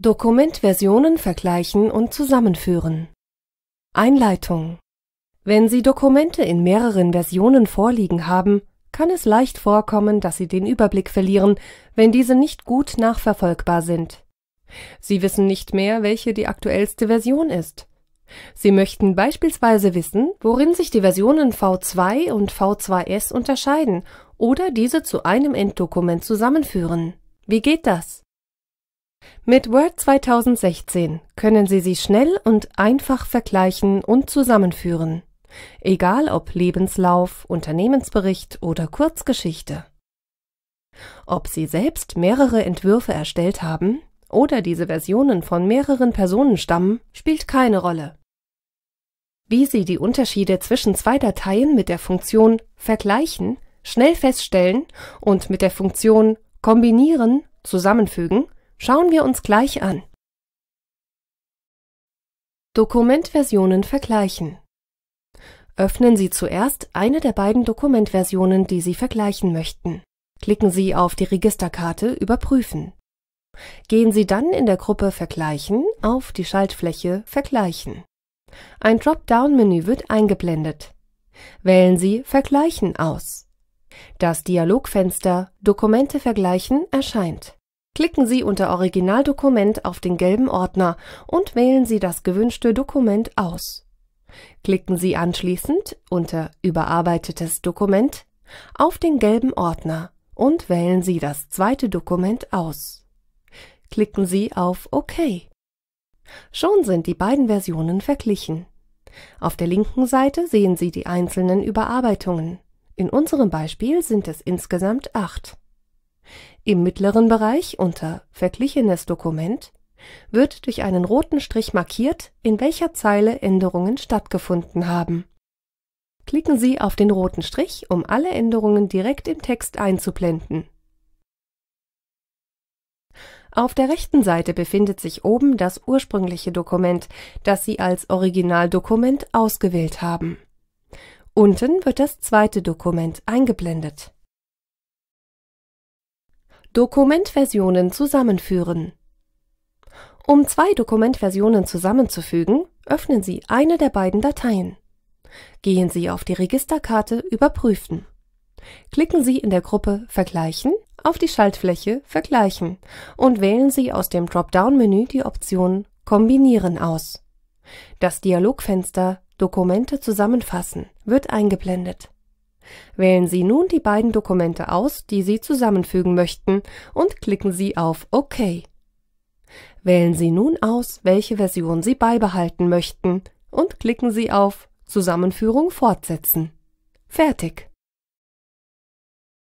Dokumentversionen vergleichen und zusammenführen. Einleitung Wenn Sie Dokumente in mehreren Versionen vorliegen haben, kann es leicht vorkommen, dass Sie den Überblick verlieren, wenn diese nicht gut nachverfolgbar sind. Sie wissen nicht mehr, welche die aktuellste Version ist. Sie möchten beispielsweise wissen, worin sich die Versionen V2 und V2S unterscheiden oder diese zu einem Enddokument zusammenführen. Wie geht das? Mit Word 2016 können Sie sie schnell und einfach vergleichen und zusammenführen. Egal ob Lebenslauf, Unternehmensbericht oder Kurzgeschichte. Ob Sie selbst mehrere Entwürfe erstellt haben oder diese Versionen von mehreren Personen stammen, spielt keine Rolle. Wie Sie die Unterschiede zwischen zwei Dateien mit der Funktion Vergleichen schnell feststellen und mit der Funktion Kombinieren zusammenfügen, Schauen wir uns gleich an. Dokumentversionen vergleichen. Öffnen Sie zuerst eine der beiden Dokumentversionen, die Sie vergleichen möchten. Klicken Sie auf die Registerkarte Überprüfen. Gehen Sie dann in der Gruppe Vergleichen auf die Schaltfläche Vergleichen. Ein Dropdown-Menü wird eingeblendet. Wählen Sie Vergleichen aus. Das Dialogfenster Dokumente vergleichen erscheint. Klicken Sie unter Originaldokument auf den gelben Ordner und wählen Sie das gewünschte Dokument aus. Klicken Sie anschließend unter Überarbeitetes Dokument auf den gelben Ordner und wählen Sie das zweite Dokument aus. Klicken Sie auf OK. Schon sind die beiden Versionen verglichen. Auf der linken Seite sehen Sie die einzelnen Überarbeitungen. In unserem Beispiel sind es insgesamt acht. Im mittleren Bereich unter Verglichenes Dokument wird durch einen roten Strich markiert, in welcher Zeile Änderungen stattgefunden haben. Klicken Sie auf den roten Strich, um alle Änderungen direkt im Text einzublenden. Auf der rechten Seite befindet sich oben das ursprüngliche Dokument, das Sie als Originaldokument ausgewählt haben. Unten wird das zweite Dokument eingeblendet Dokumentversionen zusammenführen. Um zwei Dokumentversionen zusammenzufügen, öffnen Sie eine der beiden Dateien. Gehen Sie auf die Registerkarte Überprüfen. Klicken Sie in der Gruppe Vergleichen auf die Schaltfläche Vergleichen und wählen Sie aus dem Dropdown-Menü die Option Kombinieren aus. Das Dialogfenster Dokumente zusammenfassen wird eingeblendet Wählen Sie nun die beiden Dokumente aus, die Sie zusammenfügen möchten, und klicken Sie auf OK. Wählen Sie nun aus, welche Version Sie beibehalten möchten, und klicken Sie auf Zusammenführung fortsetzen. Fertig